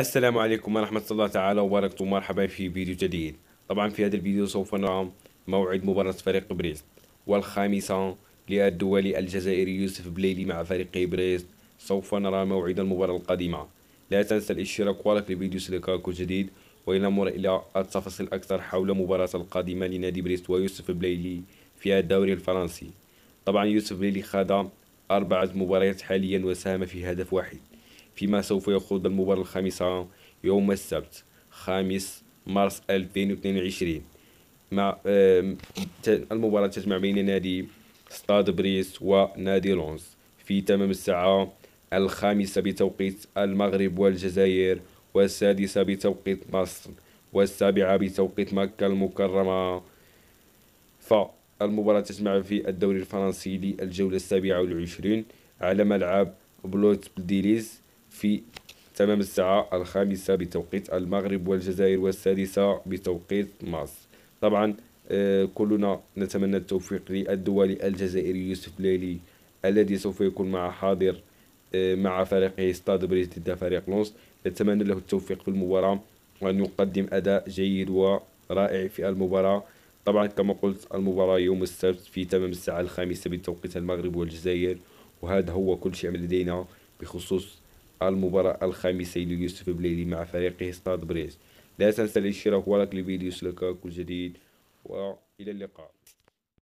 السلام عليكم ورحمة الله تعالى وبركاته مرحبا في فيديو جديد طبعا في هذا الفيديو سوف نرى موعد مباراة فريق بريست والخامسة للدولي الجزائري يوسف بليلي مع فريق بريست سوف نرى موعد المباراة القادمة لا تنسى الاشتراك ولايك الفيديو سلكاكو الجديد ولنمر إلى التفاصيل أكثر حول مباراة القادمة لنادي بريست ويوسف بليلي في الدوري الفرنسي طبعا يوسف بليلي خاض أربعة مباريات حاليا وساهم في هدف واحد فيما سوف يخوض المباراة الخامسة يوم السبت خامس مارس 2022 مع المباراة تجمع بين نادي ستاد بريس ونادي لونز في تمام الساعة الخامسة بتوقيت المغرب والجزائر والسادسة بتوقيت مصر والسابعة بتوقيت مكة المكرمة فالمباراة تجمع في الدوري الفرنسي للجولة السابعة والعشرين على ملعب بلوت بلديليز في تمام الساعة الخامسة بتوقيت المغرب والجزائر والسادسة بتوقيت مصر طبعا آه، كلنا نتمنى التوفيق للدولي الجزائري يوسف ليلي الذي سوف يكون مع حاضر آه، مع فريقه ستاد بريز ضد فريق لونس نتمنى له التوفيق في المباراة وأن يقدم أداء جيد ورائع في المباراة طبعا كما قلت المباراة يوم السبت في تمام الساعة الخامسة بتوقيت المغرب والجزائر وهذا هو كل شيء لدينا بخصوص المباراة الخامسة ليوسف بليدي مع فريقه ستاد بريز لا تنسى الاشتراك ولاك لفيديو كل جديد وإلى اللقاء